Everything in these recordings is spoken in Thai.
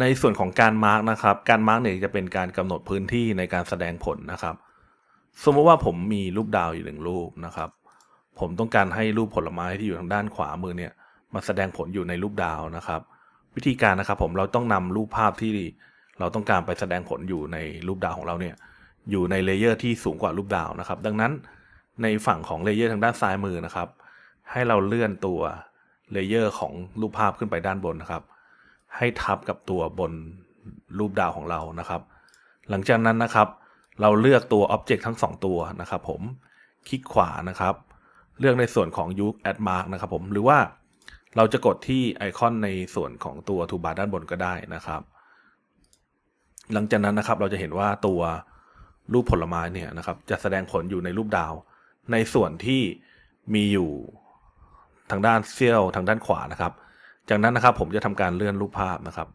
ในส่วนของการมาร์กนะครับ การมาร์กเนี่ยจะเป็นการกำหนดพื้นที่ในการแสดงผลนะครับสมมติว่าผมมีรูปดาวอยู่หนึ่งรูปนะครับ ผมต้องการให้รูปผลไม้ที่อยู่ทางด้านขวามือเนี่ยมาแสดงผลอยู่ในรูปดาวนะครับ วิธีการนะครับ ผมเราต้องนำรูปภาพที่เราต้องการไปแสดงผลอยู่ในรูปดาวของเราเนี่ยอยู่ในเลเยอร์ที่สูงกว่ารูปดาวนะครับ ดังนั้นในฝั่งของเลเยอร์ทางด้านซ้ายมือนะครับ ให้เราเลื่อนตัวเลเยอร์ของรูปภาพขึ้นไปด้านบนนะครับให้ทับกับตัวบนรูปดาวของเรานะครับ หลังจากนั้นนะครับ เราเลือกตัวออ็บเจกต์ทั้ง2ตัวนะครับ ผมคลิกขวานะครับ เลือกในส่วนของยูคแอดมาร์กนะครับ ผมหรือว่าเราจะกดที่ไอคอนในส่วนของตัวทูบาร์ด้านบนก็ได้นะครับ หลังจากนั้นนะครับ เราจะเห็นว่าตัวรูปผลไม้เนี่ยนะครับ จะแสดงผลอยู่ในรูปดาว ในส่วนที่มีอยู่ทางด้านเซี่ยวทางด้านขวานะครับจากนั้นนะครับผมจะทำการเลื่อนรูปภาพนะครับ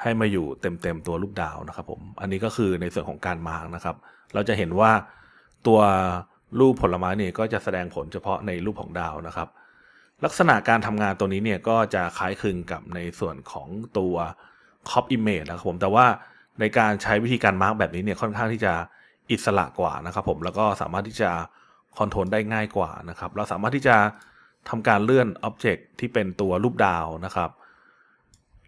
ให้มาอยู่เต็มๆตัวรูปดาวนะครับผมอันนี้ก็คือในส่วนของการมาร์กนะครับ เราจะเห็นว่าตัวรูปผลไม้นี่ก็จะแสดงผลเฉพาะในรูปของดาวนะครับ ลักษณะการทำงานตัวนี้เนี่ยก็จะคล้ายคลึงกับในส่วนของตัว Crop Image นะครับ ผมแต่ว่าในการใช้วิธีการมาร์กแบบนี้เนี่ยค่อนข้างที่จะอิสระกว่านะครับ ผมแล้วก็สามารถที่จะคอนโทรลได้ง่ายกว่านะครับ เราสามารถที่จะทำการเลื่อนอ็อบเจกต์ที่เป็นตัวรูปดาวนะครับ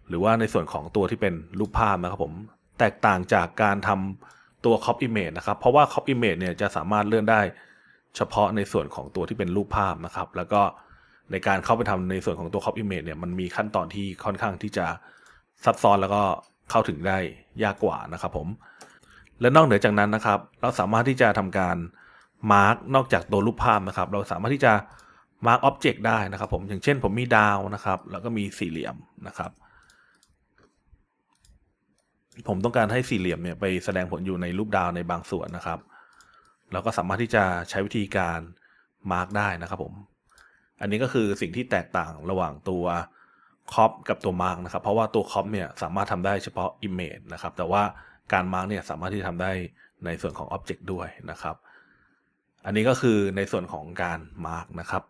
หรือว่าในส่วนของตัวที่เป็นรูปภาพนะครับผมแตกต่างจากการทำตัว c o p Image นะครับ เพราะว่า c o p Image เนี่ยจะสามารถเลื่อนได้เฉพาะในส่วนของตัวที่เป็นรูปภาพนะครับ แล้วก็ในการเข้าไปทำในส่วนของตัว c o p Image เนี่ย มันมีขั้นตอนที่ค่อนข้างที่จะซับซ้อนแล้วก็เข้าถึงได้ยากกว่านะครับ ผม และนอกเหนือจากนั้นนะครับ เราสามารถที่จะทำการมาร์กนอกจากตัวรูปภาพนะครับ เราสามารถที่จะมาร์กอ็อบเจกต์ได้นะครับ ผมอย่างเช่นผมมีดาวนะครับ แล้วก็มีสี่เหลี่ยมนะครับ ผมต้องการให้สี่เหลี่ยมเนี่ยไปแสดงผลอยู่ในรูปดาวในบางส่วนนะครับเราก็สามารถที่จะใช้วิธีการมาร์กได้นะครับผม อันนี้ก็คือสิ่งที่แตกต่างระหว่างตัวคอปกับตัวมาร์กนะครับ เพราะว่าตัวคอปเนี่ยสามารถทำได้เฉพาะ Image นะครับ แต่ว่าการมาร์กเนี่ยสามารถที่ทำได้ในส่วนของ Object ด้วยนะครับ อันนี้ก็คือในส่วนของการมาร์กนะครับ